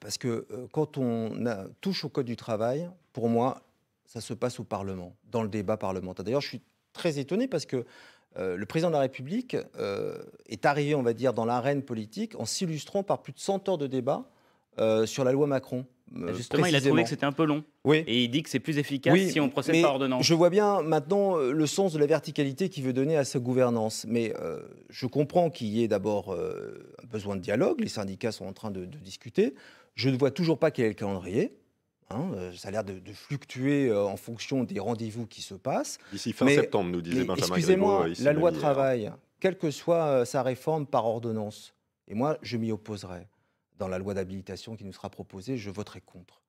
Parce que euh, quand on touche au Code du travail, pour moi, ça se passe au Parlement, dans le débat parlementaire. D'ailleurs, je suis très étonné parce que euh, le président de la République euh, est arrivé, on va dire, dans l'arène politique en s'illustrant par plus de 100 heures de débat sur la loi Macron. Euh, Justement, il a trouvé que c'était un peu long. Oui. Et il dit que c'est plus efficace si on procède par ordonnance. Je vois bien maintenant euh, le sens de la verticalité qu'il veut donner à sa gouvernance. Mais euh, je comprends qu'il y ait d'abord un besoin de dialogue. Les syndicats sont en train de, discuter. Je ne vois toujours pas quel est le calendrier. Hein. ça a l'air de, fluctuer en fonction des rendez-vous qui se passent. D'ici fin septembre, nous disait Benjamin Excusez-moi, la loi travail, quelle que soit sa réforme par ordonnance, et moi, je m'y opposerai dans la loi d'habilitation qui nous sera proposée, je voterai contre.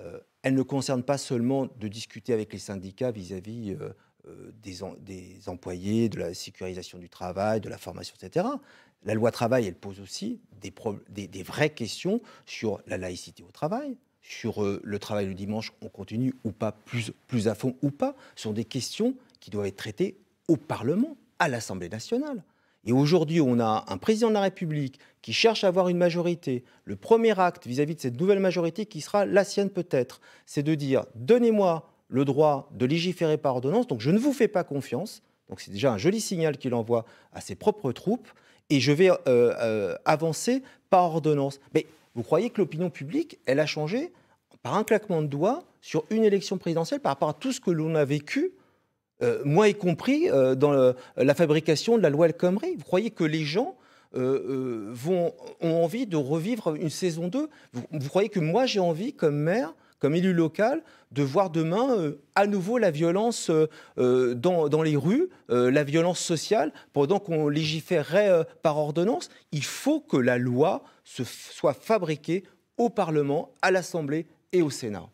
Euh, elle ne concerne pas seulement de discuter avec les syndicats vis-à-vis euh, euh, des, employés, de la sécurisation du travail, de la formation, etc. La loi travail, elle pose aussi des, vraies questions sur la laïcité au travail, sur le travail le dimanche, on continue ou pas, plus, plus à fond ou pas, Ce sont des questions qui doivent être traitées au Parlement, à l'Assemblée nationale. Et aujourd'hui, on a un président de la République qui cherche à avoir une majorité. Le premier acte vis-à-vis de cette nouvelle majorité, qui sera la sienne peut-être, c'est de dire donnez-moi le droit de légiférer par ordonnance, donc je ne vous fais pas confiance. Donc c'est déjà un joli signal qu'il envoie à ses propres troupes, et je vais euh, euh, avancer par ordonnance. Mais vous croyez que l'opinion publique, elle a changé par un claquement de doigts sur une élection présidentielle par rapport à tout ce que l'on a vécu euh, moi y compris euh, dans la fabrication de la loi El Khomri. Vous croyez que les gens euh, ont envie de revivre une saison 2 vous, croyez que moi j'ai envie, comme maire, comme élu local, de voir demain à nouveau la violence dans, les rues, la violence sociale, pendant qu'on légiférerait par ordonnance Il faut que la loi se soit fabriquée au Parlement, à l'Assemblée et au Sénat.